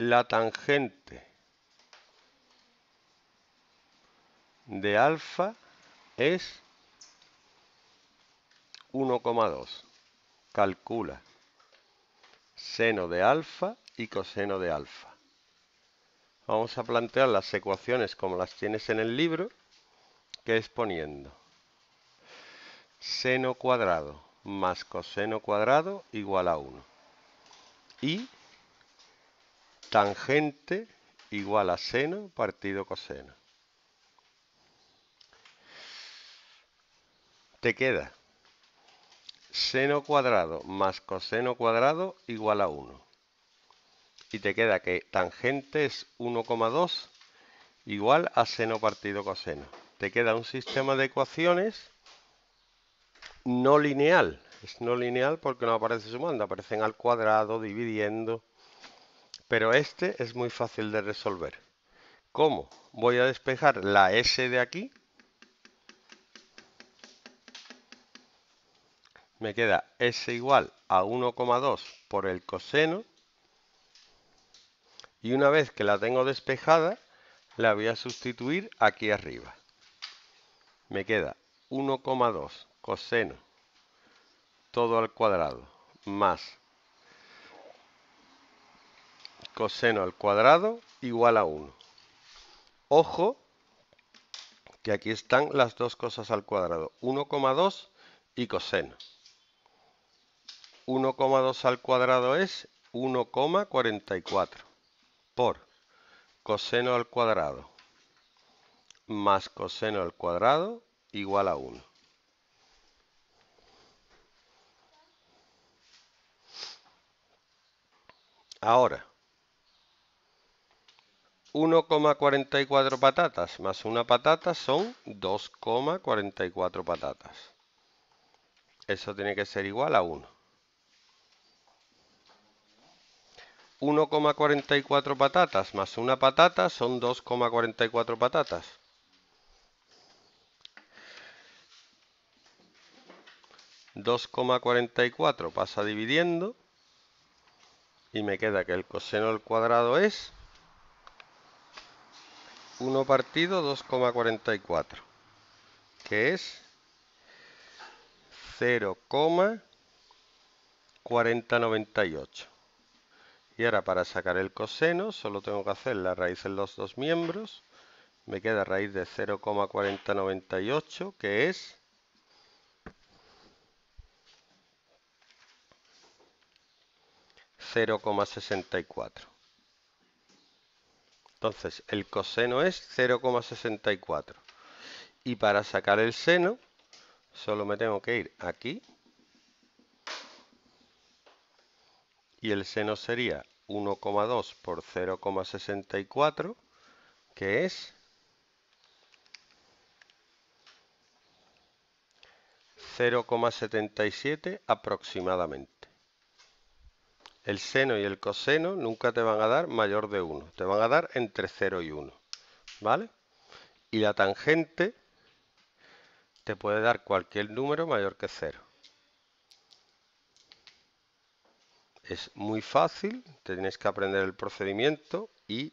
la tangente de alfa es 1,2. Calcula seno de alfa y coseno de alfa. Vamos a plantear las ecuaciones como las tienes en el libro, que es poniendo seno cuadrado más coseno cuadrado igual a 1. Y Tangente igual a seno partido coseno. Te queda seno cuadrado más coseno cuadrado igual a 1. Y te queda que tangente es 1,2 igual a seno partido coseno. Te queda un sistema de ecuaciones no lineal. Es no lineal porque no aparece sumando, aparecen al cuadrado, dividiendo. Pero este es muy fácil de resolver. ¿Cómo? Voy a despejar la S de aquí. Me queda S igual a 1,2 por el coseno. Y una vez que la tengo despejada, la voy a sustituir aquí arriba. Me queda 1,2 coseno todo al cuadrado más coseno al cuadrado igual a 1. Ojo que aquí están las dos cosas al cuadrado, 1,2 y coseno. 1,2 al cuadrado es 1,44 por coseno al cuadrado más coseno al cuadrado igual a 1. Ahora, 1,44 patatas más una patata son 2,44 patatas. Eso tiene que ser igual a 1. 1,44 patatas más una patata son 2,44 patatas. ...2,44 pasa dividiendo... ...y me queda que el coseno al cuadrado es... 1 partido 2,44, que es 0,4098. Y ahora para sacar el coseno solo tengo que hacer la raíz en los dos miembros. Me queda raíz de 0,4098, que es 0,64. Entonces, el coseno es 0,64. Y para sacar el seno, solo me tengo que ir aquí. Y el seno sería 1,2 por 0,64, que es 0,77 aproximadamente el seno y el coseno nunca te van a dar mayor de 1, te van a dar entre 0 y 1, ¿vale? Y la tangente te puede dar cualquier número mayor que 0. Es muy fácil, tienes que aprender el procedimiento y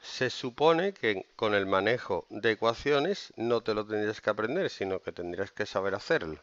se supone que con el manejo de ecuaciones no te lo tendrías que aprender, sino que tendrías que saber hacerlo.